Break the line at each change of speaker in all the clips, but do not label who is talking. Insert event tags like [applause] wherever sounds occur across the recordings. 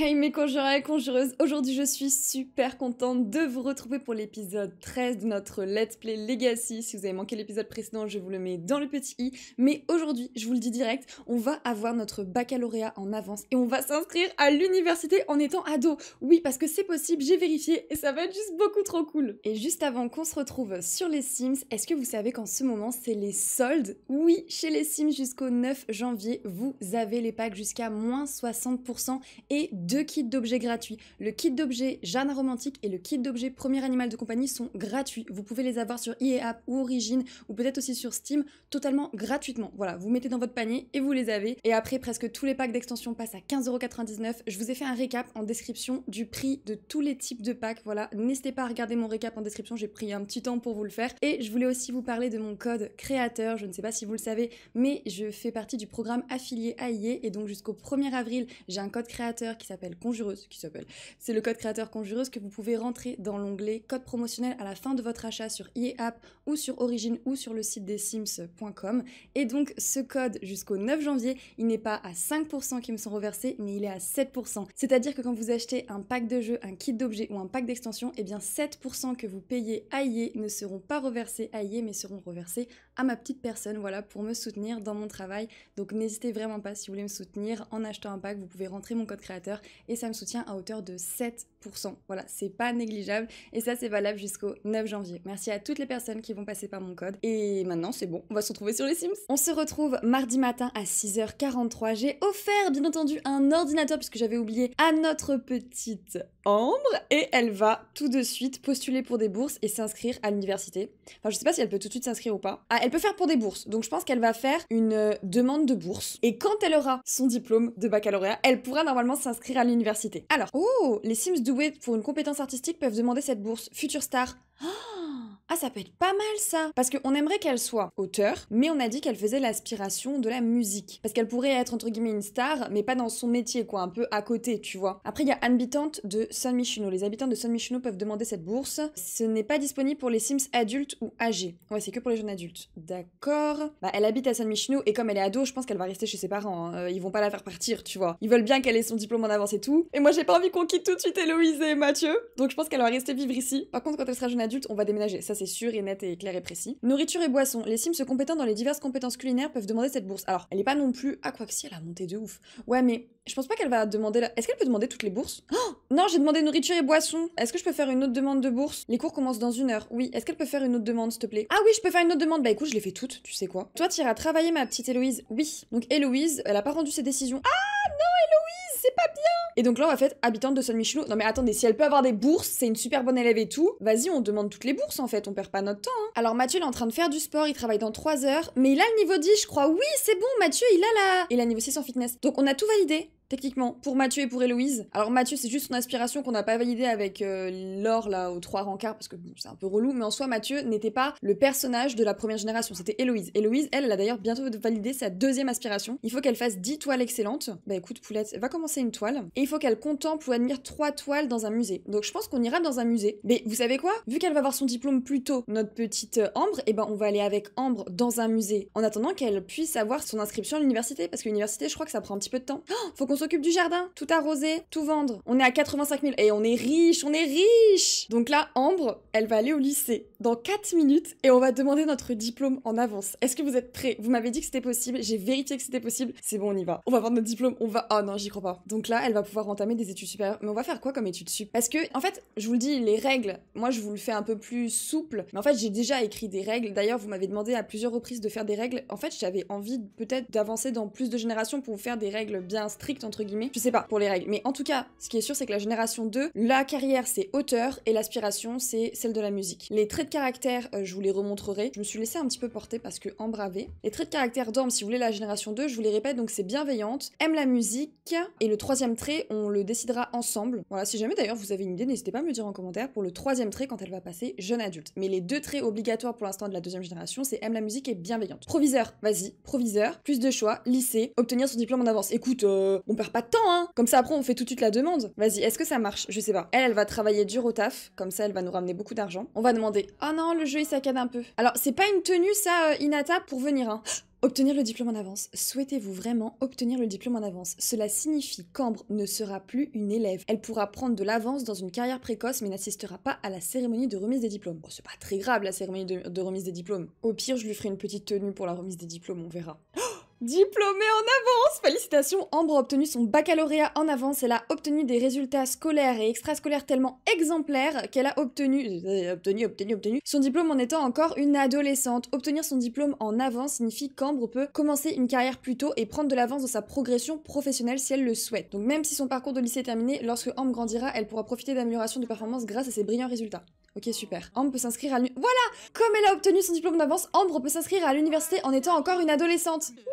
Hey mes conjureurs et conjureuses, aujourd'hui je suis super contente de vous retrouver pour l'épisode 13 de notre Let's Play Legacy. Si vous avez manqué l'épisode précédent, je vous le mets dans le petit i. Mais aujourd'hui, je vous le dis direct, on va avoir notre baccalauréat en avance et on va s'inscrire à l'université en étant ado. Oui, parce que c'est possible, j'ai vérifié et ça va être juste beaucoup trop cool. Et juste avant qu'on se retrouve sur les Sims, est-ce que vous savez qu'en ce moment c'est les soldes Oui, chez les Sims jusqu'au 9 janvier, vous avez les packs jusqu'à moins 60% et deux kits d'objets gratuits. Le kit d'objets Jeanne Romantique et le kit d'objets Premier Animal de compagnie sont gratuits. Vous pouvez les avoir sur EA App ou Origin ou peut-être aussi sur Steam totalement gratuitement. Voilà, vous mettez dans votre panier et vous les avez. Et après, presque tous les packs d'extension passent à 15,99€. Je vous ai fait un récap en description du prix de tous les types de packs. Voilà, n'hésitez pas à regarder mon récap en description, j'ai pris un petit temps pour vous le faire. Et je voulais aussi vous parler de mon code créateur. Je ne sais pas si vous le savez, mais je fais partie du programme affilié à e et donc jusqu'au 1er avril, j'ai un code créateur qui s'appelle Conjureuse, qui s'appelle, c'est le code créateur Conjureuse que vous pouvez rentrer dans l'onglet code promotionnel à la fin de votre achat sur app ou sur Origin ou sur le site des sims.com. Et donc ce code jusqu'au 9 janvier, il n'est pas à 5% qui me sont reversés, mais il est à 7%. C'est-à-dire que quand vous achetez un pack de jeux, un kit d'objets ou un pack d'extension eh bien 7% que vous payez à e ne seront pas reversés à e mais seront reversés à ma petite personne, voilà, pour me soutenir dans mon travail. Donc n'hésitez vraiment pas si vous voulez me soutenir en achetant un pack, vous pouvez rentrer mon code créateur et ça me soutient à hauteur de 7 voilà, c'est pas négligeable et ça c'est valable jusqu'au 9 janvier. Merci à toutes les personnes qui vont passer par mon code. Et maintenant c'est bon, on va se retrouver sur les Sims. On se retrouve mardi matin à 6h43. J'ai offert bien entendu un ordinateur puisque j'avais oublié à notre petite Ambre et elle va tout de suite postuler pour des bourses et s'inscrire à l'université. Enfin je sais pas si elle peut tout de suite s'inscrire ou pas. Ah, elle peut faire pour des bourses. Donc je pense qu'elle va faire une euh, demande de bourse et quand elle aura son diplôme de baccalauréat, elle pourra normalement s'inscrire à l'université. Alors, oh, les Sims de doués pour une compétence artistique peuvent demander cette bourse. Future Star. Oh ah, ça peut être pas mal ça Parce qu'on aimerait qu'elle soit auteur, mais on a dit qu'elle faisait l'aspiration de la musique. Parce qu'elle pourrait être entre guillemets une star, mais pas dans son métier, quoi, un peu à côté, tu vois. Après, il y a habitante de San Michino. Les habitants de San Michino peuvent demander cette bourse. Ce n'est pas disponible pour les Sims adultes ou âgés. Ouais, c'est que pour les jeunes adultes. D'accord. Bah, elle habite à San Michino et comme elle est ado, je pense qu'elle va rester chez ses parents. Hein. Euh, ils vont pas la faire partir, tu vois. Ils veulent bien qu'elle ait son diplôme en avance et tout. Et moi, j'ai pas envie qu'on quitte tout de suite Héloïse et Mathieu. Donc, je pense qu'elle va rester vivre ici. Par contre, quand elle sera jeune adulte, on va déménager. Ça, c'est sûr et net et clair et précis. Nourriture et boisson. Les Sims compétent dans les diverses compétences culinaires peuvent demander cette bourse. Alors, elle est pas non plus. Ah, quoi que si, elle a monté de ouf. Ouais, mais je pense pas qu'elle va demander. Est-ce qu'elle peut demander toutes les bourses oh Non, j'ai demandé nourriture et boisson. Est-ce que je peux faire une autre demande de bourse Les cours commencent dans une heure. Oui. Est-ce qu'elle peut faire une autre demande, s'il te plaît Ah oui, je peux faire une autre demande. Bah écoute, je les fais toutes, tu sais quoi. Toi, iras travailler ma petite Héloïse. Oui. Donc Héloïse, elle a pas rendu ses décisions. Ah non, Héloïse c'est pas bien Et donc là, on va faire habitante de saint Michelot Non mais attendez, si elle peut avoir des bourses, c'est une super bonne élève et tout, vas-y, on demande toutes les bourses en fait, on perd pas notre temps. Hein. Alors Mathieu, il est en train de faire du sport, il travaille dans 3 heures, mais il a le niveau 10, je crois. Oui, c'est bon, Mathieu, il a la... Il a niveau 6 en fitness. Donc on a tout validé. Techniquement, pour Mathieu et pour Héloïse. Alors Mathieu, c'est juste son aspiration qu'on n'a pas validée avec euh, Laure, là, aux trois rancards parce que c'est un peu relou, mais en soi, Mathieu n'était pas le personnage de la première génération, c'était Héloïse. Héloïse, elle, elle a d'ailleurs bientôt validé sa deuxième aspiration. Il faut qu'elle fasse 10 toiles excellentes. Bah écoute, Poulette, va commencer une toile. Et il faut qu'elle contemple ou admire trois toiles dans un musée. Donc je pense qu'on ira dans un musée. Mais vous savez quoi Vu qu'elle va avoir son diplôme plus tôt, notre petite euh, Ambre, et eh ben on va aller avec Ambre dans un musée, en attendant qu'elle puisse avoir son inscription à l'université, parce que l'université, je crois que ça prend un petit peu de temps. Oh, s'occupe du jardin, tout arroser, tout vendre. On est à 85 000 et on est riche, on est riche Donc là, Ambre, elle va aller au lycée dans 4 minutes et on va demander notre diplôme en avance. Est-ce que vous êtes prêts Vous m'avez dit que c'était possible, j'ai vérifié que c'était possible. C'est bon, on y va. On va vendre notre diplôme, on va... Ah oh non, j'y crois pas. Donc là, elle va pouvoir entamer des études supérieures. Mais on va faire quoi comme études sup Parce que, en fait, je vous le dis, les règles, moi je vous le fais un peu plus souple. Mais en fait, j'ai déjà écrit des règles. D'ailleurs, vous m'avez demandé à plusieurs reprises de faire des règles. En fait, j'avais envie peut-être d'avancer dans plus de générations pour faire des règles bien strictes guillemets, je sais pas pour les règles. Mais en tout cas, ce qui est sûr, c'est que la génération 2, la carrière c'est auteur et l'aspiration c'est celle de la musique. Les traits de caractère, euh, je vous les remontrerai. Je me suis laissé un petit peu porter parce que embravé. Les traits de caractère d'Orme, si vous voulez la génération 2, je vous les répète, donc c'est bienveillante, aime la musique et le troisième trait, on le décidera ensemble. Voilà, si jamais d'ailleurs vous avez une idée, n'hésitez pas à me le dire en commentaire pour le troisième trait quand elle va passer jeune adulte. Mais les deux traits obligatoires pour l'instant de la deuxième génération, c'est aime la musique et bienveillante. Proviseur, vas-y, proviseur, plus de choix, lycée, obtenir son diplôme en avance. Écoute, euh, on peut pas de temps, hein. Comme ça, après, on fait tout de suite la demande. Vas-y, est-ce que ça marche Je sais pas. Elle, elle va travailler dur au taf. Comme ça, elle va nous ramener beaucoup d'argent. On va demander Oh non, le jeu, il saccade un peu. Alors, c'est pas une tenue, ça, euh, Inata, pour venir, hein. Obtenir le diplôme en avance. Souhaitez-vous vraiment obtenir le diplôme en avance Cela signifie qu'Ambre ne sera plus une élève. Elle pourra prendre de l'avance dans une carrière précoce mais n'assistera pas à la cérémonie de remise des diplômes. Bon, oh, c'est pas très grave la cérémonie de, remise des diplômes. Au pire, je lui ferai une petite tenue pour la remise des diplômes, on verra. Oh Diplômée en avance Félicitations Ambre a obtenu son baccalauréat en avance, elle a obtenu des résultats scolaires et extrascolaires tellement exemplaires qu'elle a obtenu, euh, obtenu, obtenu, obtenu, son diplôme en étant encore une adolescente. Obtenir son diplôme en avance signifie qu'Ambre peut commencer une carrière plus tôt et prendre de l'avance dans sa progression professionnelle si elle le souhaite. Donc même si son parcours de lycée est terminé, lorsque Ambre grandira, elle pourra profiter d'améliorations de performance grâce à ses brillants résultats. Ok, super. Ambre peut s'inscrire à l'université. Voilà Comme elle a obtenu son diplôme d'avance, Ambre peut s'inscrire à l'université en étant encore une adolescente. Oui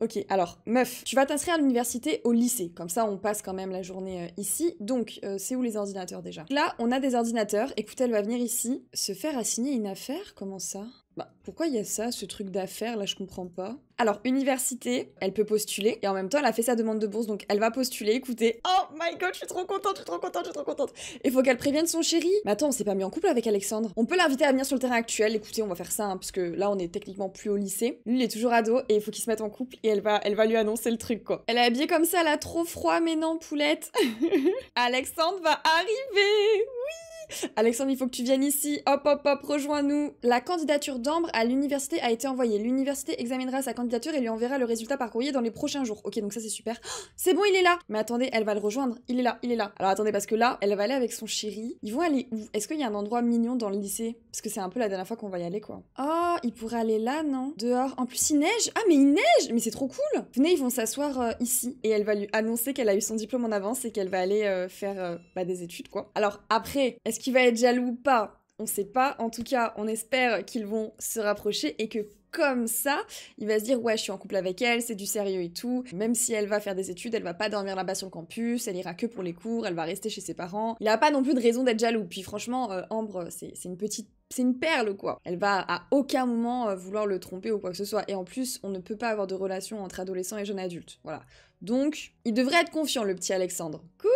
Ok, alors, meuf, tu vas t'inscrire à l'université au lycée. Comme ça, on passe quand même la journée euh, ici. Donc, euh, c'est où les ordinateurs déjà Là, on a des ordinateurs. Écoute, elle va venir ici se faire assigner une affaire. Comment ça bah, pourquoi il y a ça, ce truc d'affaires Là, je comprends pas. Alors, université, elle peut postuler et en même temps, elle a fait sa demande de bourse, donc elle va postuler. Écoutez, oh my god, je suis trop contente, je suis trop contente, je suis trop contente. Il faut qu'elle prévienne son chéri. Mais attends, on s'est pas mis en couple avec Alexandre. On peut l'inviter à venir sur le terrain actuel. Écoutez, on va faire ça, hein, parce que là, on est techniquement plus au lycée. Lui, il est toujours ado et il faut qu'il se mette en couple et elle va, elle va lui annoncer le truc, quoi. Elle est habillée comme ça, elle a trop froid, mais non, poulette. [laughs] Alexandre va arriver, oui. [laughs] Alexandre, il faut que tu viennes ici. Hop, hop, hop, rejoins-nous. La candidature d'Ambre à l'université a été envoyée. L'université examinera sa candidature et lui enverra le résultat par courrier dans les prochains jours. Ok, donc ça c'est super. [gasps] c'est bon, il est là. Mais attendez, elle va le rejoindre. Il est là, il est là. Alors attendez, parce que là, elle va aller avec son chéri. Ils vont aller où Est-ce qu'il y a un endroit mignon dans le lycée Parce que c'est un peu la dernière fois qu'on va y aller, quoi. Oh, il pourrait aller là, non Dehors. En plus, il neige. Ah, mais il neige Mais c'est trop cool. Venez, ils vont s'asseoir euh, ici. Et elle va lui annoncer qu'elle a eu son diplôme en avance et qu'elle va aller euh, faire euh, bah, des études, quoi. Alors après, est-ce qu'il va être jaloux ou pas On ne sait pas. En tout cas, on espère qu'ils vont se rapprocher et que comme ça, il va se dire ouais, je suis en couple avec elle, c'est du sérieux et tout. Même si elle va faire des études, elle va pas dormir là-bas sur le campus, elle ira que pour les cours, elle va rester chez ses parents. Il a pas non plus de raison d'être jaloux. Puis franchement, euh, Ambre, c'est une petite c'est une perle quoi. Elle va à aucun moment euh, vouloir le tromper ou quoi que ce soit. Et en plus, on ne peut pas avoir de relation entre adolescent et jeune adulte. Voilà. Donc, il devrait être confiant, le petit Alexandre. Cool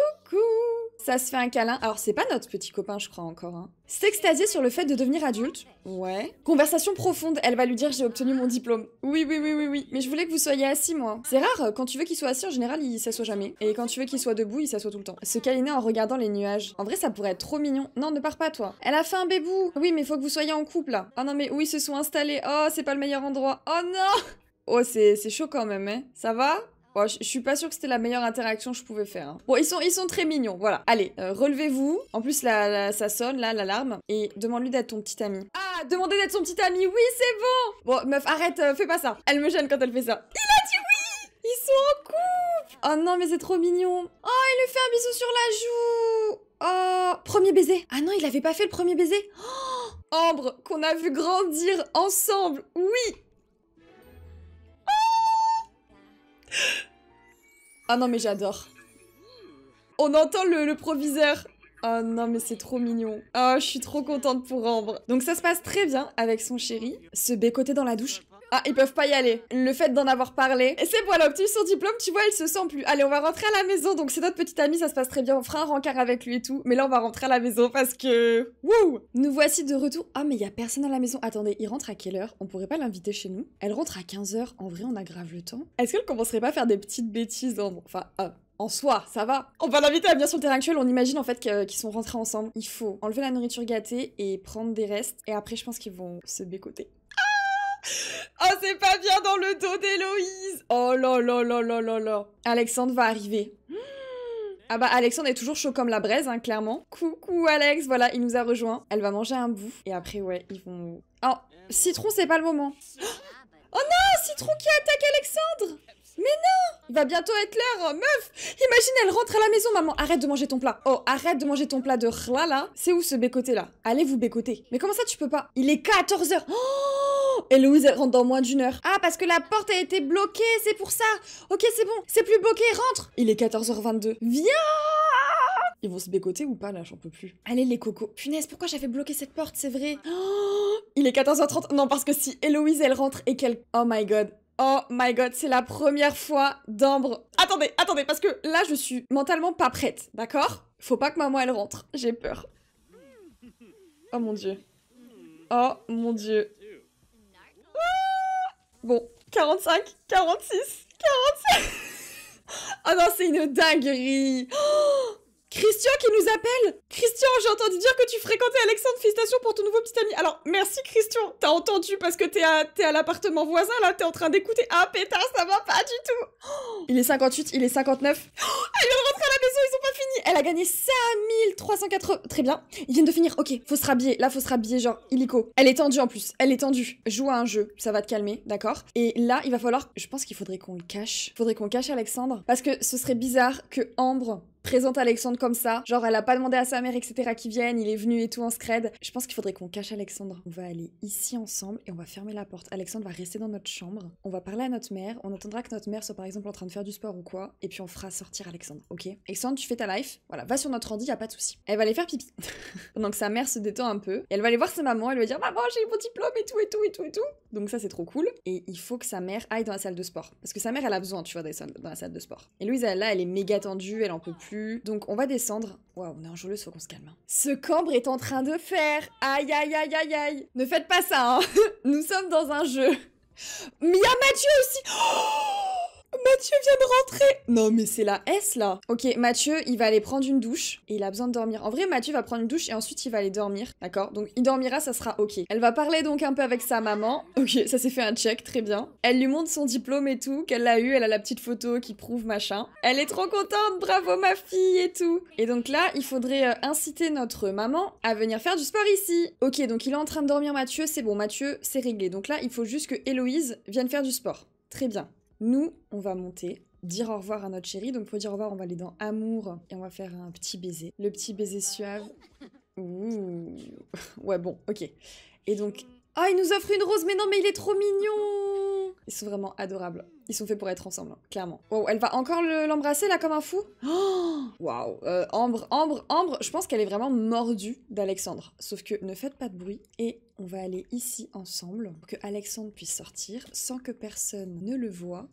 ça se fait un câlin. Alors, c'est pas notre petit copain, je crois encore. Hein. S'extasier sur le fait de devenir adulte. Ouais. Conversation profonde. Elle va lui dire j'ai obtenu mon diplôme. Oui, oui, oui, oui, oui. Mais je voulais que vous soyez assis, moi. C'est rare. Euh, quand tu veux qu'il soit assis, en général, il s'assoit jamais. Et quand tu veux qu'il soit debout, il s'assoit tout le temps. Se câliner en regardant les nuages. En vrai, ça pourrait être trop mignon. Non, ne pars pas, toi. Elle a fait un bébou. Oui, mais faut que vous soyez en couple, là. Ah non, mais où ils se sont installés. Oh, c'est pas le meilleur endroit. Oh non Oh, c'est chaud quand même, hein. Ça va Bon, je, suis pas sûre que c'était la meilleure interaction que je pouvais faire. Hein. Bon, ils sont, ils sont très mignons, voilà. Allez, euh, relevez-vous. En plus, ça sonne, là, l'alarme. Et demande-lui d'être ton petit ami. Ah, demandez d'être son petit ami, oui, c'est bon Bon, meuf, arrête, euh, fais pas ça. Elle me gêne quand elle fait ça. Il a dit oui Ils sont en couple Oh non, mais c'est trop mignon. Oh, il lui fait un bisou sur la joue Oh, premier baiser. Ah non, il avait pas fait le premier baiser. Oh, Ambre, qu'on a vu grandir ensemble. Oui, Ah non, mais j'adore. On entend le, proviseur. Oh non, mais c'est trop mignon. Ah je suis trop contente pour Ambre. Donc ça se passe très bien avec son chéri. Se bécoter dans la douche. Ah, ils peuvent pas y aller. Le fait d'en avoir parlé. Et c'est bon, elle son diplôme, tu vois, elle se sent plus. Allez, on va rentrer à la maison. Donc, c'est notre petite amie, ça se passe très bien. On fera un rencard avec lui et tout. Mais là, on va rentrer à la maison parce que. Wouh Nous voici de retour. Ah, mais il y a personne à la maison. Attendez, il rentre à quelle heure On pourrait pas l'inviter chez nous Elle rentre à 15h. En vrai, on aggrave le temps. Est-ce qu'elle commencerait pas à faire des petites bêtises dans... Enfin, euh, en soi, ça va. On va l'inviter à venir sur le terrain actuel, on imagine en fait qu'ils sont rentrés ensemble. Il faut enlever la nourriture gâtée et prendre des restes, et après je pense qu'ils vont se bécoter oh, c'est pas bien dans le dos d'Héloïse Oh là là là là là là Alexandre va arriver. Ah bah Alexandre est toujours chaud comme la braise, hein, clairement. Coucou Alex, voilà, il nous a rejoint. Elle va manger un bout et après ouais, ils vont... Oh, Citron, c'est pas le moment. [gasps] Oh non, Citron qui attaque Alexandre mais non Il va bientôt être l'heure, hein, meuf Imagine, elle rentre à la maison, maman Arrête de manger ton plat Oh, arrête de manger ton plat de rhlala C'est où ce bécoté, là Allez vous bécoter Mais comment ça, tu peux pas Il est 14h Oh Héloïse elle rentre dans moins d'une heure. Ah, parce que la porte a été bloquée, c'est pour ça Ok, c'est bon, c'est plus bloqué, rentre Il est 14h22. Viens ils vont se bécoter ou pas là, j'en peux plus. Allez les cocos. Punaise, pourquoi j'avais bloqué cette porte, c'est vrai oh Il est 14h30. Non, parce que si Héloïse elle rentre et qu'elle. Oh my god. Oh my god, c'est la première fois d'Ambre. Attendez, attendez, parce que là je suis mentalement pas prête, d'accord Faut pas que maman elle rentre, j'ai peur. Oh mon dieu. Oh mon dieu. Bon, 45, 46, 47. Ah oh non, c'est une dinguerie. Oh Christian qui nous appelle Christian, j'ai entendu dire que tu fréquentais Alexandre, félicitations pour ton nouveau petit ami. Alors, merci Christian, t'as entendu parce que t'es à, à l'appartement voisin là, t'es en train d'écouter. Ah pétard, ça va pas du tout [gasps] Il est 58, il est 59. elle [gasps] ah, vient de rentrer à la maison, ils sont pas finis Elle a gagné 5380... Très bien, ils viennent de finir. Ok, faut se rhabiller, là faut se rhabiller genre illico. Elle est tendue en plus, elle est tendue. Joue à un jeu, ça va te calmer, d'accord Et là, il va falloir... Je pense qu'il faudrait qu'on le cache. Faudrait qu'on cache Alexandre parce que ce serait bizarre que Ambre présente Alexandre comme ça. Genre, elle a pas demandé à sa mère, etc., qui vienne, il est venu et tout en scred. Je pense qu'il faudrait qu'on cache Alexandre. On va aller ici ensemble et on va fermer la porte. Alexandre va rester dans notre chambre. On va parler à notre mère. On attendra que notre mère soit par exemple en train de faire du sport ou quoi. Et puis on fera sortir Alexandre, ok Alexandre, tu fais ta life. Voilà, va sur notre ordi, y a pas de souci. Elle va aller faire pipi. pendant [laughs] que sa mère se détend un peu. elle va aller voir sa maman. Elle va dire Maman, j'ai mon diplôme et tout, et tout, et tout, et tout. Donc ça, c'est trop cool. Et il faut que sa mère aille dans la salle de sport. Parce que sa mère, elle a besoin, tu vois, d'être dans la salle de sport. Et Louise, elle, là, elle est méga tendue. Elle en peut plus donc on va descendre. Waouh, on est en jeu, faut qu'on se calme. Hein. Ce cambre est en train de faire. Aïe, aïe, aïe, aïe, aïe. Ne faites pas ça, hein. [laughs] Nous sommes dans un jeu. Mais Mathieu aussi. Oh Mathieu vient de rentrer Non mais c'est la S là Ok, Mathieu, il va aller prendre une douche et il a besoin de dormir. En vrai, Mathieu va prendre une douche et ensuite il va aller dormir, d'accord Donc il dormira, ça sera ok. Elle va parler donc un peu avec sa maman. Ok, ça s'est fait un check, très bien. Elle lui montre son diplôme et tout, qu'elle l'a eu, elle a la petite photo qui prouve machin. Elle est trop contente, bravo ma fille et tout Et donc là, il faudrait euh, inciter notre maman à venir faire du sport ici Ok, donc il est en train de dormir Mathieu, c'est bon, Mathieu, c'est réglé. Donc là, il faut juste que Héloïse vienne faire du sport. Très bien. Nous, on va monter, dire au revoir à notre chérie. Donc pour dire au revoir, on va aller dans amour et on va faire un petit baiser. Le petit baiser suave. [laughs] Ouais, bon, ok. Et donc ah, il nous offre une rose, mais non, mais il est trop mignon Ils sont vraiment adorables. Ils sont faits pour être ensemble, hein, clairement. Wow, elle va encore l'embrasser, là, comme un fou [gasps] Waouh wow. Euh, Ambre, Ambre, Ambre, je pense qu'elle est vraiment mordue d'Alexandre. Sauf que ne faites pas de bruit et on va aller ici ensemble pour que Alexandre puisse sortir sans que personne ne le voie.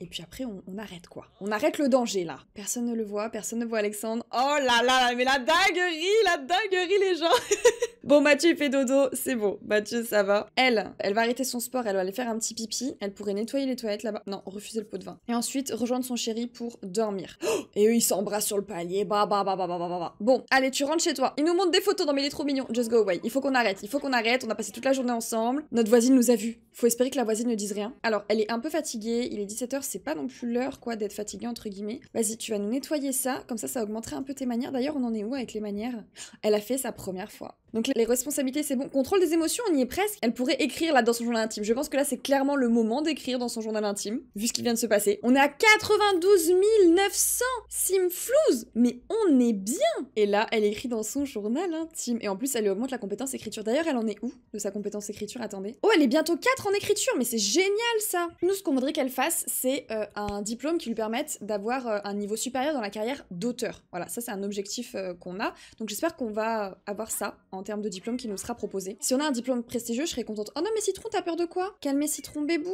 Et puis après, on, arrête quoi. On arrête le danger là. Personne ne le voit, personne ne voit Alexandre. Oh là là, mais la dinguerie, la dinguerie les gens [laughs] Bon, Mathieu fait dodo, c'est bon. Mathieu, ça va. Elle, elle va arrêter son sport, elle va aller faire un petit pipi. Elle pourrait nettoyer les toilettes là-bas. Non, refuser le pot de vin. Et ensuite, rejoindre son chéri pour dormir. [gasps] Et eux, ils s'embrassent sur le palier. Bah, bah, bah, bah, bah, bah, bah. Bon, allez, tu rentres chez toi. Il nous montre des photos. Non, mais il est trop mignon. Just go away. Il faut qu'on arrête. Il faut qu'on arrête. On a passé toute la journée ensemble. Notre voisine nous a vus. Faut espérer que la voisine ne dise rien. Alors, elle est un peu fatiguée. Il est 17h c'est pas non plus l'heure quoi d'être fatigué entre guillemets. Vas-y, tu vas nous nettoyer ça, comme ça ça augmenterait un peu tes manières. D'ailleurs, on en est où avec les manières Elle a fait sa première fois. Donc les responsabilités, c'est bon. Contrôle des émotions, on y est presque. Elle pourrait écrire là dans son journal intime. Je pense que là, c'est clairement le moment d'écrire dans son journal intime, vu ce qui vient de se passer. On est à 92 900 simflouz Mais on est bien Et là, elle écrit dans son journal intime. Et en plus, elle augmente la compétence écriture. D'ailleurs, elle en est où de sa compétence écriture Attendez. Oh, elle est bientôt 4 en écriture, mais c'est génial ça Nous, ce qu'on voudrait qu'elle fasse, c'est euh, un diplôme qui lui permette d'avoir euh, un niveau supérieur dans la carrière d'auteur. Voilà, ça c'est un objectif euh, qu'on a. Donc j'espère qu'on va avoir ça en termes de diplôme qui nous sera proposé. Si on a un diplôme prestigieux, je serais contente. Oh non, mais Citron, t'as peur de quoi Calmez Citron, bébou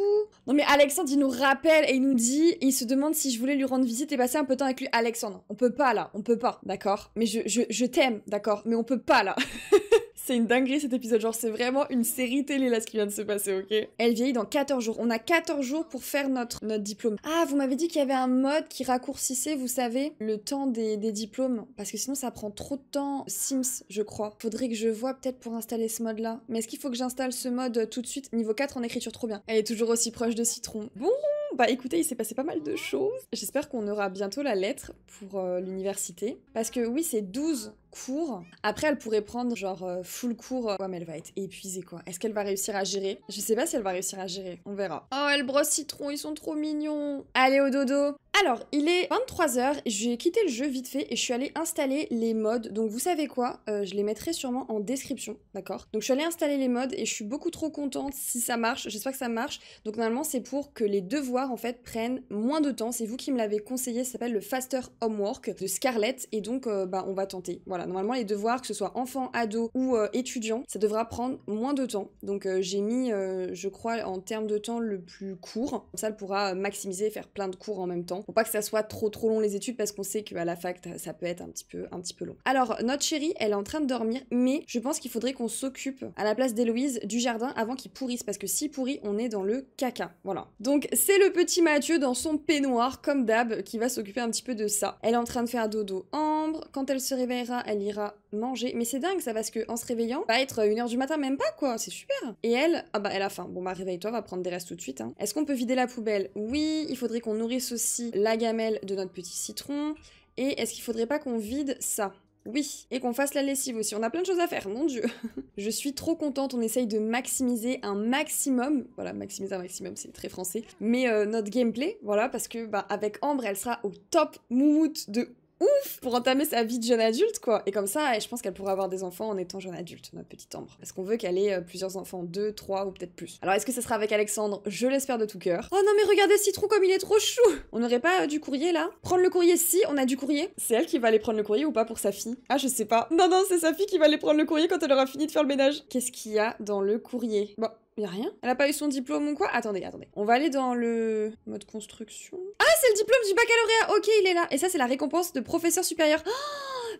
Non, mais Alexandre, il nous rappelle et il nous dit, il se demande si je voulais lui rendre visite et passer un peu de temps avec lui. Alexandre, on peut pas là, on peut pas, d'accord Mais je, je, je t'aime, d'accord Mais on peut pas là [laughs] C'est une dinguerie cet épisode, genre c'est vraiment une série télé là ce qui vient de se passer, ok Elle vieillit dans 14 jours. On a 14 jours pour faire notre, notre diplôme. Ah, vous m'avez dit qu'il y avait un mode qui raccourcissait, vous savez, le temps des, des, diplômes. Parce que sinon ça prend trop de temps. Sims, je crois. Faudrait que je vois peut-être pour installer ce mode là. Mais est-ce qu'il faut que j'installe ce mode euh, tout de suite Niveau 4 en écriture, trop bien. Elle est toujours aussi proche de Citron. Bon bah écoutez, il s'est passé pas mal de choses. J'espère qu'on aura bientôt la lettre pour euh, l'université. Parce que oui, c'est 12 cours. Après, elle pourrait prendre genre euh, full cours. Ouais, mais elle va être épuisée quoi. Est-ce qu'elle va réussir à gérer Je sais pas si elle va réussir à gérer. On verra. Oh, elle brosse citron, ils sont trop mignons. Allez au dodo. Alors, il est 23h, j'ai quitté le jeu vite fait et je suis allée installer les mods. Donc vous savez quoi, euh, je les mettrai sûrement en description, d'accord Donc je suis allée installer les mods et je suis beaucoup trop contente si ça marche, j'espère que ça marche. Donc normalement c'est pour que les devoirs en fait prennent moins de temps, c'est vous qui me l'avez conseillé, ça s'appelle le Faster Homework de Scarlett et donc euh, bah, on va tenter. Voilà, normalement les devoirs, que ce soit enfant, ado ou étudiants, euh, étudiant, ça devra prendre moins de temps. Donc j'ai mis, je crois, en termes de temps le plus court, ça elle pourra maximiser, faire plein de cours en même temps pour pas que ça soit trop trop long les études parce qu'on sait qu'à bah, la fac ça peut être un petit peu un petit peu long. Alors notre chérie, elle est en train de dormir, mais je pense qu'il faudrait qu'on s'occupe à la place d'Héloïse du jardin avant qu'il pourrisse parce que si pourrit, on est dans le caca. Voilà. Donc c'est le petit Mathieu dans son peignoir comme d'hab qui va s'occuper un petit peu de ça. Elle est en train de faire dodo ambre, quand elle se réveillera, elle ira manger. Mais c'est dingue ça parce que en se réveillant, va être 1h euh, du matin même pas quoi, c'est super. Et elle, ah bah elle a faim. Bon bah réveille-toi, va prendre des restes tout de suite. Hein. Est-ce qu'on peut vider la poubelle Oui, il faudrait qu'on nourrisse aussi la gamelle de notre petit citron. Et est-ce qu'il faudrait pas qu'on vide ça oui, et qu'on fasse la lessive aussi. On a plein de choses à faire, mon dieu. [laughs] je suis trop contente, on essaye de maximiser un maximum. Voilà, maximiser un maximum, c'est très français. Mais euh, notre gameplay, voilà, parce que bah, avec Ambre, elle sera au top moumoute de ouf pour entamer sa vie de jeune adulte, quoi. Et comme ça, je pense qu'elle pourra avoir des enfants en étant jeune adulte, notre petite Ambre. Parce qu'on veut qu'elle ait euh, plusieurs enfants, deux, trois ou peut-être plus. Alors est-ce que ça sera avec Alexandre Je l'espère de tout cœur. Oh non, mais regardez Citron comme il est trop chou On n'aurait pas euh, du courrier là Prendre le courrier si, on a du courrier. C'est elle qui va aller prendre le courrier ou pas pour sa fille Ah, je sais pas. Non, non, c'est sa fille qui va aller prendre le courrier quand elle aura fini de faire le ménage. Qu'est-ce qu'il y a dans le courrier Bon, y a rien Elle a pas eu son diplôme ou quoi Attendez, attendez. On va aller dans le mode construction. Ah, c'est le diplôme du baccalauréat Ok, il est là Et ça, c'est la récompense de professeur supérieur. Oh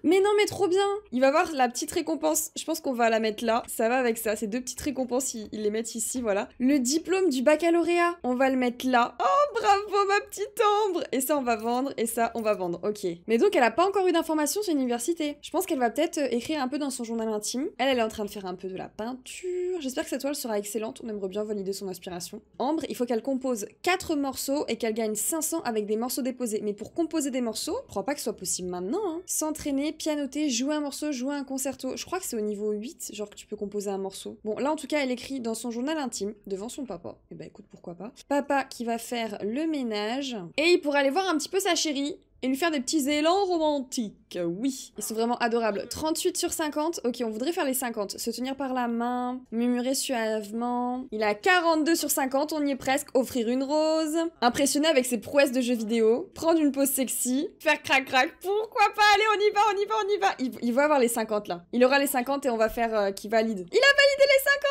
mais non, mais trop bien Il va avoir la petite récompense. Je pense qu'on va la mettre là. Ça va avec ça. Ces deux petites récompenses, ils, les mettent ici, voilà. Le diplôme du baccalauréat, on va le mettre là. Oh, bravo ma petite Ambre Et ça, on va vendre. Et ça, on va vendre. Ok. Mais donc, elle a pas encore eu d'informations sur l'université. Je pense qu'elle va peut-être euh, écrire un peu dans son journal intime. Elle, elle est en train de faire un peu de la peinture. J'espère que cette toile sera excellente. On aimerait bien valider son inspiration. Ambre, il faut qu'elle compose 4 morceaux et qu'elle gagne 500 avec des morceaux déposés. Mais pour composer des morceaux, je crois pas que ce soit possible maintenant. Hein. S'entraîner pianoter, jouer un morceau, jouer un concerto. Je crois que c'est au niveau 8, genre que tu peux composer un morceau. Bon, là en tout cas, elle écrit dans son journal intime, devant son papa. Et eh ben écoute, pourquoi pas. Papa qui va faire le ménage. Et il pourrait aller voir un petit peu sa chérie, et lui faire des petits élans romantiques, oui. Ils sont vraiment adorables. 38 sur 50, ok, on voudrait faire les 50. Se tenir par la main, murmurer suavement. Il a 42 sur 50, on y est presque. Offrir une rose. Impressionner avec ses prouesses de jeux vidéo. Prendre une pose sexy. Faire crac crac, pourquoi pas, allez, on y va, on y va, on y va. Il, va avoir les 50 là. Il aura les 50 et on va faire qui euh, qu'il valide. Il a validé les 50,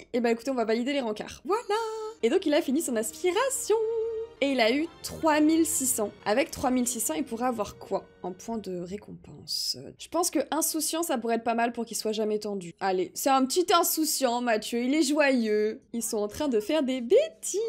oui Et eh bah ben, écoutez, on va valider les rencarts. Voilà Et donc il a fini son aspiration et il a eu 3600. Avec 3600, il pourrait avoir quoi en point de récompense Je pense que insouciant, ça pourrait être pas mal pour qu'il soit jamais tendu. Allez, c'est un petit insouciant, Mathieu. Il est joyeux. Ils sont en train de faire des bêtises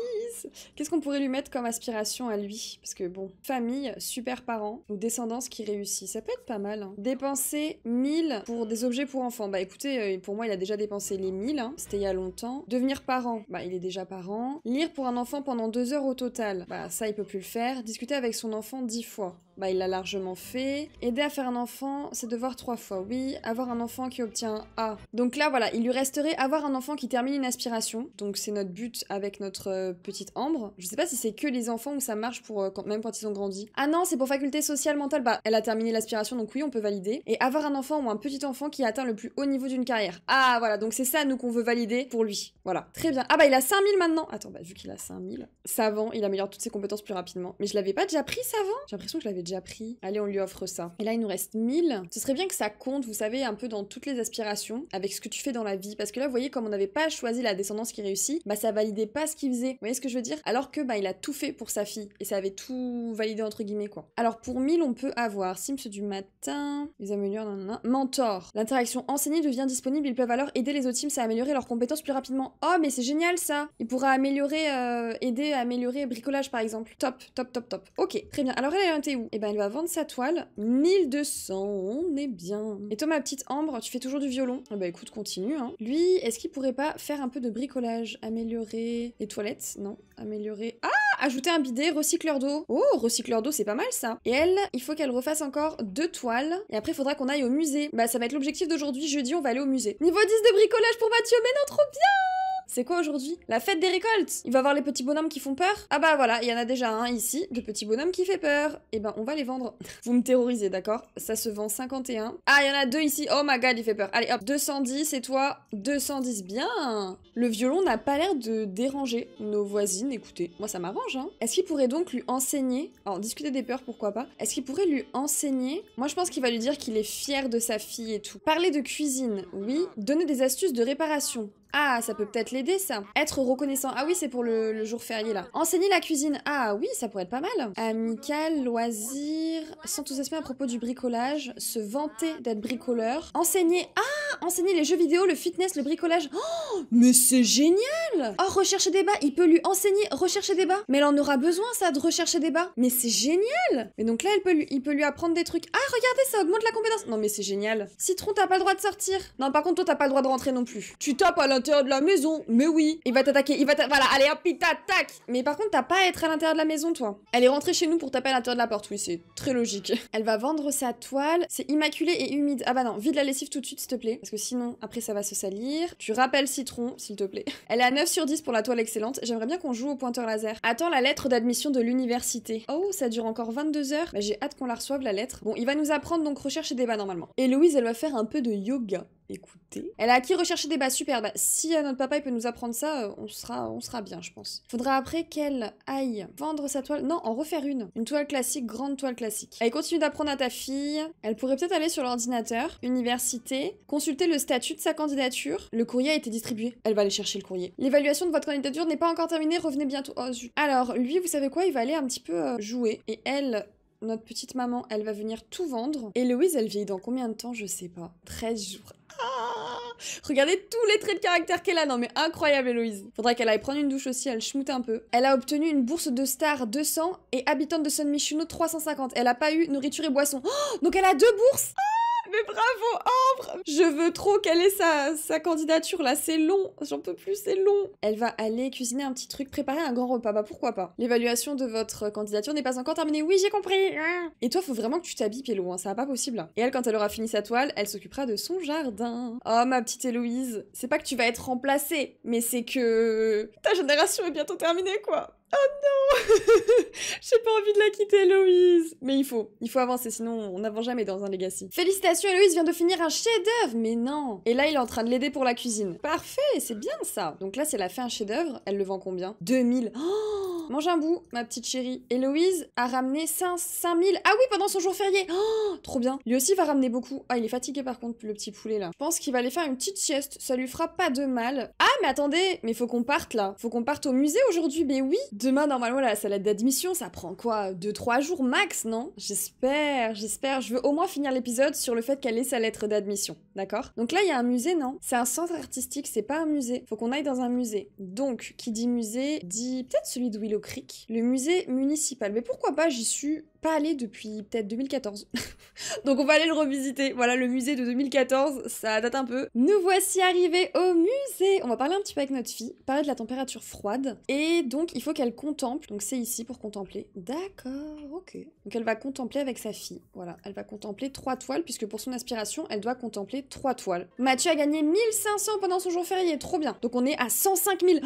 Qu'est-ce qu'on pourrait lui mettre comme aspiration à lui Parce que bon, famille, super parents ou descendance qui réussit, ça peut être pas mal. Hein. Dépenser 1000 pour des objets pour enfants. Bah écoutez, euh, pour moi, il a déjà dépensé les 1000, hein. c'était il y a longtemps. Devenir parent, bah il est déjà parent. Lire pour un enfant pendant deux heures au total, bah ça, il peut plus le faire. Discuter avec son enfant dix fois bah, il l'a largement fait. Aider à faire un enfant, c'est devoir trois fois, oui. Avoir un enfant qui obtient un A. Donc là, voilà, il lui resterait avoir un enfant qui termine une aspiration. Donc c'est notre but avec notre euh, petite Ambre. Je sais pas si c'est que les enfants ou ça marche pour euh, quand, même quand ils ont grandi. Ah non, c'est pour faculté sociale mentale. Bah, elle a terminé l'aspiration, donc oui, on peut valider. Et avoir un enfant ou un petit enfant qui atteint le plus haut niveau d'une carrière. Ah voilà, donc c'est ça, nous, qu'on veut valider pour lui. Voilà, très bien. Ah bah, il a 5000 maintenant. Attends, bah, vu qu'il a 5000, savant, il améliore toutes ses compétences plus rapidement. Mais je l'avais pas déjà pris savant J'ai l'impression que je l'avais déjà pris. Allez, on lui offre ça. Et là, il nous reste 1000. Ce serait bien que ça compte, vous savez, un peu dans toutes les aspirations, avec ce que tu fais dans la vie. Parce que là, vous voyez, comme on n'avait pas choisi la descendance qui réussit, bah ça validait pas ce qu'il faisait. Vous voyez ce que je veux dire Alors que bah il a tout fait pour sa fille et ça avait tout validé entre guillemets quoi. Alors pour 1000, on peut avoir Sims du matin, ils améliorent, mentor. L'interaction enseignée devient disponible, ils peuvent alors aider les autres Sims à améliorer leurs compétences plus rapidement. Oh mais c'est génial ça Il pourra améliorer, euh, aider à améliorer bricolage par exemple. Top, top, top, top. Ok, très bien. Alors elle, a où et eh ben, elle va vendre sa toile. 1200, on est bien. Et toi, ma petite Ambre, tu fais toujours du violon Bah écoute, continue. Hein. Lui, est-ce qu'il pourrait pas faire un peu de bricolage Améliorer les toilettes Non. Améliorer... Ah Ajouter un bidet, recycleur d'eau. Oh, recycleur d'eau, c'est pas mal ça. Et elle, il faut qu'elle refasse encore deux toiles. Et après, il faudra qu'on aille au musée. Bah, ça va être l'objectif d'aujourd'hui. Jeudi, on va aller au musée. Niveau 10 de bricolage pour Mathieu. Mais non, trop bien c'est quoi aujourd'hui La fête des récoltes Il va voir les petits bonhommes qui font peur Ah bah voilà, il y en a déjà un ici, de petits bonhommes qui fait peur. Eh ben on va les vendre. [laughs] Vous me terrorisez, d'accord Ça se vend 51. Ah, il y en a deux ici. Oh my god, il fait peur. Allez hop, 210 et toi 210, bien Le violon n'a pas l'air de déranger nos voisines, écoutez. Moi ça m'arrange, hein. Est-ce qu'il pourrait donc lui enseigner Alors discuter des peurs, pourquoi pas Est-ce qu'il pourrait lui enseigner Moi je pense qu'il va lui dire qu'il est fier de sa fille et tout. Parler de cuisine, oui. Donner des astuces de réparation, ah, ça peut peut-être l'aider ça. Être reconnaissant. Ah oui, c'est pour le, jour férié là. Enseigner la cuisine. Ah oui, ça pourrait être pas mal. Amical, loisir, s'enthousiasmer à propos du bricolage, se vanter d'être bricoleur, enseigner. Ah, enseigner les jeux vidéo, le fitness, le bricolage. Oh, mais c'est génial. Oh, rechercher des bas. Il peut lui enseigner rechercher des bas. Mais elle en aura besoin ça de rechercher des bas. Mais c'est génial. Mais donc là, il peut lui apprendre des trucs. Ah, regardez, ça augmente la compétence. Non mais c'est génial. Citron, t'as pas le droit de sortir. Non, par contre, toi, t'as pas le droit de rentrer non plus. Tu tapes à l'intérieur de la maison. Mais oui, il va t'attaquer, il va Voilà, allez, hop, il t'attaque Mais par contre, t'as pas à être à l'intérieur de la maison, toi. Elle est rentrée chez nous pour taper à l'intérieur de la porte, oui, c'est très logique. Elle va vendre sa toile. C'est immaculé et humide. Ah bah non, vide la lessive tout de suite, s'il te plaît. Parce que sinon, après, ça va se salir. Tu rappelles citron, s'il te plaît. [laughs] Elle est à 9 sur 10 pour la toile excellente. J'aimerais bien qu'on joue au pointeur laser. Attends la lettre d'admission de l'université. Oh, ça dure encore 22 heures. Bah, j'ai hâte qu'on la reçoive, la lettre. Bon, il va nous apprendre donc recherche et débat normalement. Et Louise, elle va faire un peu de yoga. Écoutez. Elle a acquis rechercher débat, super si euh, notre papa il peut nous apprendre ça, euh, on sera, on sera bien, je pense. Faudra après qu'elle aille vendre sa toile. Non, en refaire une. Une toile classique, grande toile classique. Elle continue d'apprendre à ta fille. Elle pourrait peut-être aller sur l'ordinateur, université, consulter le statut de sa candidature. Le courrier a été distribué. Elle va aller chercher le courrier. L'évaluation de votre candidature n'est pas encore terminée. Revenez bientôt. Oh, Alors, lui, vous savez quoi Il va aller un petit peu euh, jouer. Et elle, notre petite maman, elle va venir tout vendre. Et Louise, elle vieillit dans combien de temps Je sais pas. 13 jours. [laughs] Regardez tous les traits de caractère qu'elle a. Non mais incroyable Héloïse. Faudrait qu'elle aille prendre une douche aussi, elle schmout un peu. Elle a obtenu une bourse de star 200 et habitante de Sun Michuno 350. Elle a pas eu nourriture et boisson. [gasps] donc elle a deux bourses. Mais bravo, Ambre Je veux trop qu'elle ait sa, sa candidature, là, c'est long, j'en peux plus, c'est long Elle va aller cuisiner un petit truc, préparer un grand repas, bah pourquoi pas L'évaluation de votre candidature n'est pas encore terminée, oui, j'ai compris hein. Et toi, faut vraiment que tu t'habilles, Pélo, hein. ça va pas possible. Et elle, quand elle aura fini sa toile, elle s'occupera de son jardin. Oh, ma petite Héloïse, c'est pas que tu vas être remplacée, mais c'est que... Ta génération est bientôt terminée, quoi Oh non [laughs] J'ai pas envie de la quitter, Héloïse Mais il faut, il faut avancer, sinon on n'avance jamais dans un Legacy. Félicitations, Héloïse vient de finir un chef-d'œuvre Mais non Et là, il est en train de l'aider pour la cuisine. Parfait, c'est bien ça Donc là, si elle a fait un chef-d'œuvre, elle le vend combien 2000 Oh Mange un bout, ma petite chérie. Héloïse a ramené 5, 5000. Ah oui, pendant son jour férié oh Trop bien. Lui aussi va ramener beaucoup. Ah, il est fatigué par contre, le petit poulet là. Je pense qu'il va aller faire une petite sieste. Ça lui fera pas de mal. Ah, mais attendez, mais faut qu'on parte là. Faut qu'on parte au musée aujourd'hui. Mais oui, demain, normalement, la salle d'admission, ça prend quoi 2 trois jours max, non J'espère, j'espère. Je veux au moins finir l'épisode sur le fait qu'elle ait sa lettre d'admission, d'accord Donc là, il y a un musée, non C'est un centre artistique, c'est pas un musée. Faut qu'on aille dans un musée. Donc, qui dit musée, dit peut-être celui de Willow Creek, le musée municipal. Mais pourquoi pas, j'y suis aller depuis peut-être 2014. [laughs] Donc on va aller le revisiter. Voilà, le musée de 2014, ça date un peu. Nous voici arrivés au musée. On va parler un petit peu avec notre fille, parler de la température froide. Et donc il faut qu'elle contemple. Donc c'est ici pour contempler. D'accord, ok. Donc elle va contempler avec sa fille. Voilà, elle va contempler trois toiles, puisque pour son aspiration, elle doit contempler trois toiles. Mathieu a gagné 1500 pendant son jour férié, trop bien. Donc on est à 105 000.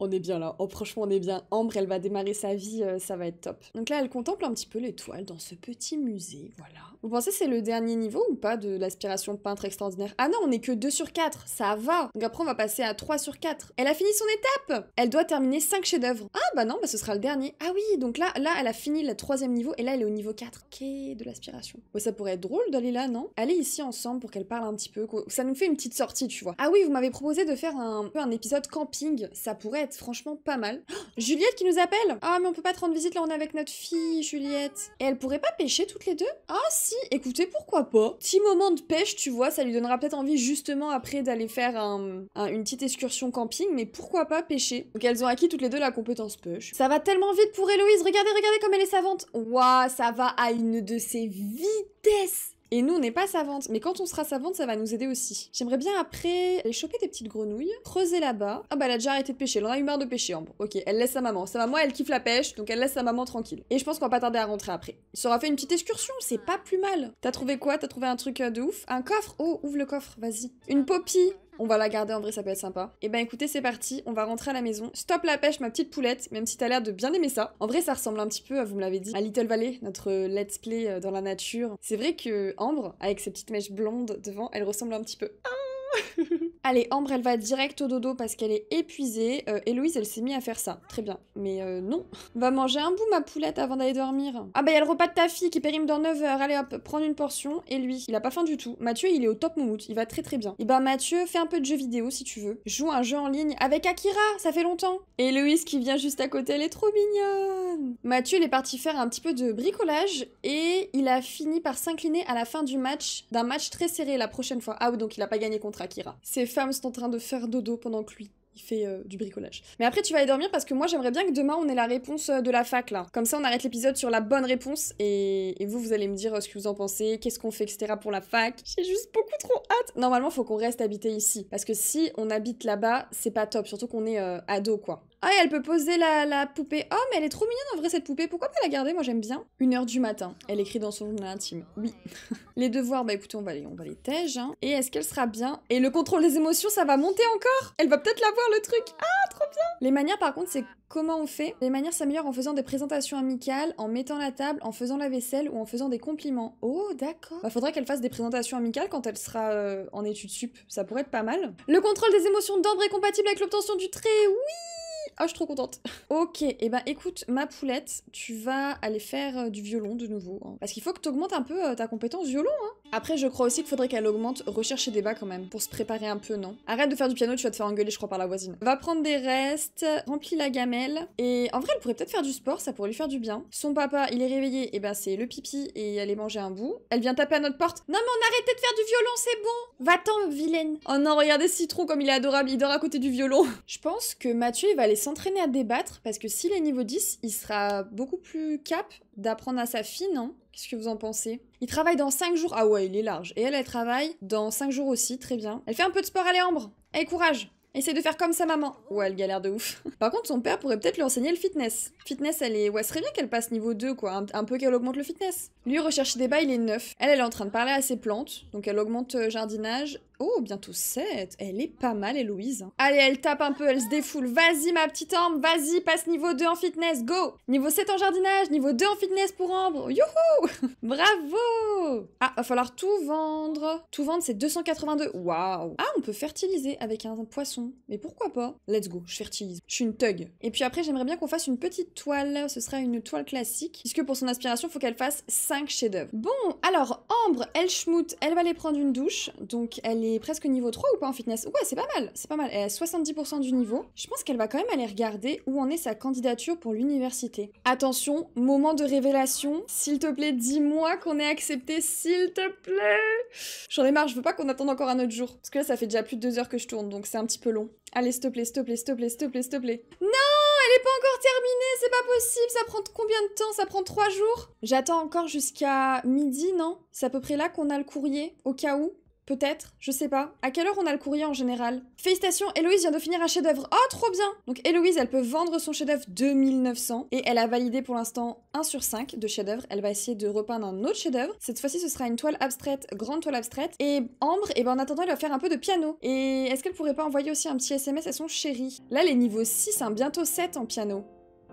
on est bien là. Oh franchement on est bien. Ambre, elle va démarrer sa vie, euh, ça va être top. Donc là elle contemple un petit peu l'étoile dans ce petit musée, voilà. Vous pensez c'est le dernier niveau ou pas de l'aspiration peintre extraordinaire Ah non, on est que 2 sur 4, ça va Donc après on va passer à 3 sur 4. Elle a fini son étape Elle doit terminer 5 chefs-d'œuvre. Ah bah non, bah ce sera le dernier. Ah oui, donc là, là elle a fini le troisième niveau et là elle est au niveau 4. Ok, de l'aspiration. Ouais, ça pourrait être drôle d'aller là, non Aller ici ensemble pour qu'elle parle un petit peu, ça nous fait une petite sortie, tu vois. Ah oui, vous m'avez proposé de faire un peu un épisode camping, ça pourrait être franchement pas mal. Oh, Juliette qui nous appelle Ah mais on peut pas te rendre visite là, on est avec notre fille, Juliette. Et elles pourraient pas pêcher toutes les deux Ah si, écoutez, pourquoi pas Petit moment de pêche, tu vois, ça lui donnera peut-être envie justement après d'aller faire un, une petite excursion camping, mais pourquoi pas pêcher Donc elles ont acquis toutes les deux la compétence pêche. Ça va tellement vite pour Héloïse, regardez, regardez comme elle est savante Waouh, ça va à une de ses vitesses et nous, on n'est pas savantes. mais quand on sera savante, ça va nous aider aussi. J'aimerais bien après aller choper des petites grenouilles, creuser là-bas. Ah bah elle a déjà arrêté de pêcher, elle en a eu marre de pêcher, Ambre. Ok, elle laisse sa maman. va maman, elle kiffe la pêche, donc elle laisse sa maman tranquille. Et je pense qu'on va pas tarder à rentrer après. Ça aura fait une petite excursion, c'est pas plus mal. T'as trouvé quoi T'as trouvé un truc euh, de ouf Un coffre Oh, ouvre le coffre, vas-y. Une poppy on va la garder en vrai, ça peut être sympa. Et eh ben écoutez, c'est parti, on va rentrer à la maison. Stop la pêche, ma petite poulette, même si t'as l'air de bien aimer ça. En vrai, ça ressemble un petit peu, vous me l'avez dit, à Little Valley, notre euh, let's play euh, dans la nature. C'est vrai que Ambre, avec ses petites mèches blondes devant, elle ressemble un petit peu. [laughs] Allez, Ambre, elle va direct au dodo parce qu'elle est épuisée. Et euh, Héloïse, elle s'est mise à faire ça. Très bien. Mais euh, non. [laughs] Va manger un bout ma poulette avant d'aller dormir. Ah bah, il y a le repas de ta fille qui périme dans 9 heures. Allez hop, prendre une portion. Et lui, il a pas faim du tout. Mathieu, il est au top moumout. Il va très très bien. Et eh bah, Mathieu, fais un peu de jeu vidéo si tu veux. Joue un jeu en ligne avec Akira. Ça fait longtemps. Et Héloïse qui vient juste à côté, elle est trop mignonne. Mathieu, il est parti faire un petit peu de bricolage et il a fini par s'incliner à la fin du match, d'un match très serré la prochaine fois. Ah oui, donc il a pas gagné contre ces femmes sont en train de faire dodo pendant que lui, il fait euh, du bricolage. Mais après, tu vas aller dormir parce que moi, j'aimerais bien que demain, on ait la réponse euh, de la fac, là. Comme ça, on arrête l'épisode sur la bonne réponse et... vous, vous allez me dire euh, ce que vous en pensez, qu'est-ce qu'on fait, etc. pour la fac. J'ai juste beaucoup trop hâte. Normalement, faut qu'on reste habité ici. Parce que si on habite là-bas, c'est pas top. Surtout qu'on est à ado, quoi. Ah, elle peut poser la, poupée. Oh, mais elle est trop mignonne en vrai cette poupée. Pourquoi pas la garder Moi j'aime bien. Une heure du matin. Elle écrit dans son journal intime. Oui. [laughs] les devoirs, bah écoutez, on va les, on va les hein. Et est-ce qu'elle sera bien Et le contrôle des émotions, ça va monter encore Elle va peut-être l'avoir le truc. Ah, trop bien Les manières, par contre, c'est comment on fait Les manières s'améliorent en faisant des présentations amicales, en mettant la table, en faisant la vaisselle ou en faisant des compliments. Oh, d'accord. Bah faudrait qu'elle fasse des présentations amicales quand elle sera euh, en études sup. Ça pourrait être pas mal. Le contrôle des émotions d'ambre est compatible avec l'obtention du trait. Oui ah, je suis trop contente. [laughs] ok, et eh ben écoute, ma poulette, tu vas aller faire euh, du violon de nouveau. Hein. Parce qu'il faut que tu augmentes un peu euh, ta compétence violon. Hein. Après, je crois aussi qu'il faudrait qu'elle augmente rechercher des bas quand même, pour se préparer un peu, non Arrête de faire du piano, tu vas te faire engueuler, je crois, par la voisine. Va prendre des restes, remplis la gamelle. Et en vrai, elle pourrait peut-être faire du sport, ça pourrait lui faire du bien. Son papa, il est réveillé, et bah ben c'est le pipi et elle est manger un bout. Elle vient taper à notre porte. Non mais on de faire du violon, c'est bon Va-t'en, vilaine Oh non, regardez Citron comme il est adorable, il dort à côté du violon. [laughs] je pense que Mathieu, il va aller s'entraîner à débattre parce que s'il est niveau 10, il sera beaucoup plus cap d'apprendre à sa fille, non Qu'est-ce que vous en pensez Il travaille dans 5 jours. Ah ouais, il est large. Et elle, elle travaille dans 5 jours aussi, très bien. Elle fait un peu de sport, à l'ambre Allez, eh, courage Essaye de faire comme sa maman. Ouais, elle galère de ouf. [laughs] Par contre, son père pourrait peut-être lui enseigner le fitness. Fitness, elle est. Ouais, ce serait bien qu'elle passe niveau 2, quoi. Un, peu qu'elle augmente le fitness. Lui, recherche des débat, il est neuf Elle, elle est en train de parler à ses plantes. Donc, elle augmente euh, jardinage. Oh, bientôt 7. Elle est pas mal, Héloïse. Allez, elle tape un peu, elle se défoule. Vas-y, ma petite Ambre, vas-y, passe niveau 2 en fitness, go Niveau 7 en jardinage, niveau 2 en fitness pour Ambre. Youhou [laughs] Bravo Ah, va falloir tout vendre. Tout vendre, c'est 282. Waouh Ah, on peut fertiliser avec un poisson. Mais pourquoi pas Let's go, je fertilise. Je suis une thug. Et puis après, j'aimerais bien qu'on fasse une petite toile. Ce sera une toile classique, puisque pour son aspiration, faut qu'elle fasse 5 chefs-d'œuvre. Bon, alors, Ambre, elle schmoute elle va aller prendre une douche. Donc, elle est presque niveau 3 ou pas en fitness Ouais, c'est pas mal, c'est pas mal. Elle est à 70% du niveau. Je pense qu'elle va quand même aller regarder où en est sa candidature pour l'université. Attention, moment de révélation. S'il te plaît, dis-moi qu'on est accepté, s'il te plaît J'en ai marre, je veux pas qu'on attende encore un autre jour. Parce que là, ça fait déjà plus de deux heures que je tourne, donc c'est un petit peu long. Allez, s'il te plaît, s'il te plaît, s'il te plaît, s'il te plaît, s'il te plaît. Non elle est pas encore terminée, c'est pas possible, ça prend combien de temps Ça prend trois jours J'attends encore jusqu'à midi, non C'est à peu près là qu'on a le courrier, au cas où. Peut-être, je sais pas. À quelle heure on a le courrier en général Félicitations, Héloïse vient de finir un chef-d'œuvre. Oh, trop bien Donc Héloïse, elle peut vendre son chef-d'œuvre 2900 et elle a validé pour l'instant 1 sur 5 de chef-d'œuvre. Elle va essayer de repeindre un autre chef-d'œuvre. Cette fois-ci, ce sera une toile abstraite, grande toile abstraite. Et Ambre, et eh ben en attendant, elle va faire un peu de piano. Et est-ce qu'elle pourrait pas envoyer aussi un petit SMS à son chéri Là, les niveaux 6, un hein, bientôt 7 en piano.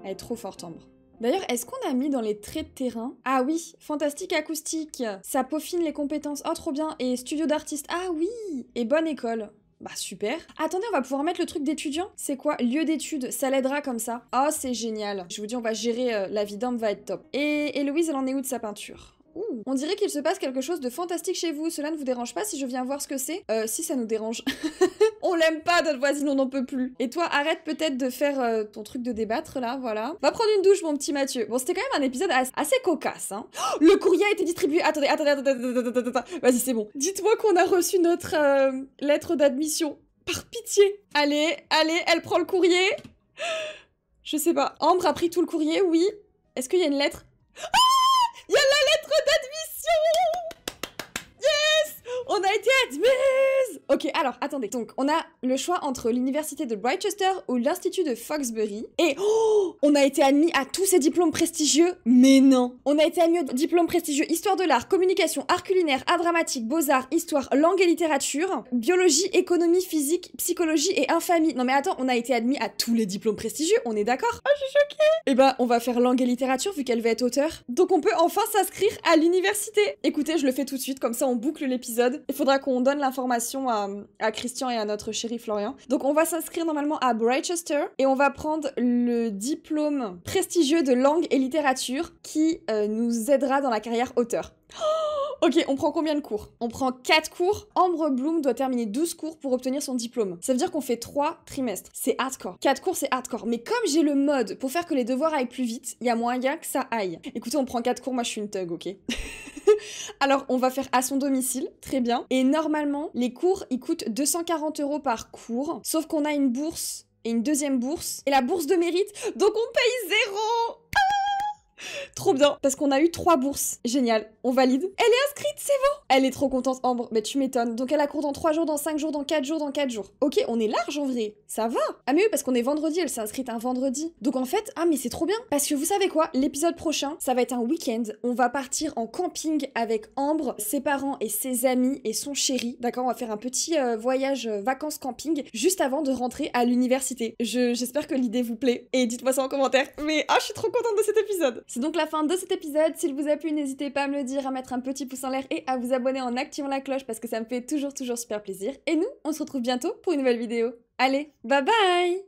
Elle est trop forte, Ambre. D'ailleurs, est-ce qu'on a mis dans les traits de terrain Ah oui, fantastique acoustique, ça peaufine les compétences, oh trop bien, et studio d'artiste, ah oui, et bonne école. Bah super. Attendez, on va pouvoir mettre le truc d'étudiant. C'est quoi Lieu d'études, ça l'aidera comme ça. Oh, c'est génial. Je vous dis, on va gérer euh, la vie d'homme, va être top. Et Louise, elle en est où de sa peinture on dirait qu'il se passe quelque chose de fantastique chez vous. Cela ne vous dérange pas si je viens voir ce que c'est Euh, si ça nous dérange. [laughs] on l'aime pas, notre voisine, on n'en peut plus. Et toi, arrête peut-être de faire euh, ton truc de débattre là, voilà. Va prendre une douche, mon petit Mathieu. Bon, c'était quand même un épisode assez cocasse, hein. Oh, le courrier a été distribué. Attendez, attendez, attendez, attendez, attendez. Vas-y, c'est bon. Dites-moi qu'on a reçu notre euh, lettre d'admission. Par pitié. Allez, allez, elle prend le courrier. [gasps] Je sais pas. Ambre a pris tout le courrier, oui. Est-ce qu'il y a une lettre ah il y a la lettre d'admission on a été admis. Ok, alors, attendez. Donc, on a le choix entre l'université de Brightchester ou l'institut de Foxbury. Et oh on a été admis à tous ces diplômes prestigieux Mais non On a été admis aux diplômes prestigieux histoire de l'art, communication, art culinaire, art dramatique, beaux-arts, histoire, langue et littérature, biologie, économie, physique, psychologie et infamie. Non mais attends, on a été admis à tous les diplômes prestigieux, on est d'accord Ah, oh, je suis choquée Eh ben, on va faire langue et littérature vu qu'elle va être auteur. Donc on peut enfin s'inscrire à l'université Écoutez, je le fais tout de suite, comme ça on boucle l'épisode. Il faudra qu'on donne l'information à, Christian et à notre chéri Florian. Donc on va s'inscrire normalement à Brightchester et on va prendre le diplôme prestigieux de langue et littérature qui euh, nous aidera dans la carrière auteur. Oh Ok, on prend combien de cours On prend 4 cours. Ambre Bloom doit terminer 12 cours pour obtenir son diplôme. Ça veut dire qu'on fait 3 trimestres. C'est hardcore. 4 cours, c'est hardcore. Mais comme j'ai le mode pour faire que les devoirs aillent plus vite, il y a moyen que ça aille. Écoutez, on prend 4 cours, moi je suis une thug, ok [laughs] Alors, on va faire à son domicile, très bien. Et normalement, les cours, ils coûtent 240 euros par cours, sauf qu'on a une bourse et une deuxième bourse, et la bourse de mérite, donc on paye zéro [laughs] Trop bien, parce qu'on a eu trois bourses. Génial, on valide. Elle est inscrite, c'est bon Elle est trop contente, Ambre. Mais tu m'étonnes. Donc elle a cours dans 3 jours, dans 5 jours, dans 4 jours, dans 4 jours. Ok, on est large en vrai. Ça va. Ah mais parce qu'on est vendredi, elle s'est inscrite un vendredi. Donc en fait, ah mais c'est trop bien. Parce que vous savez quoi, l'épisode prochain, ça va être un week-end. On va partir en camping avec Ambre, ses parents et ses amis et son chéri. D'accord On va faire un petit euh, voyage euh, vacances camping juste avant de rentrer à l'université. J'espère que l'idée vous plaît. Et dites-moi ça en commentaire. Mais ah, je suis trop contente de cet épisode. C'est donc la fin de cet épisode. S'il vous a plu, n'hésitez pas à me le dire, à mettre un petit pouce en l'air et à vous abonner en activant la cloche parce que ça me fait toujours toujours super plaisir. Et nous, on se retrouve bientôt pour une nouvelle vidéo. Allez, bye bye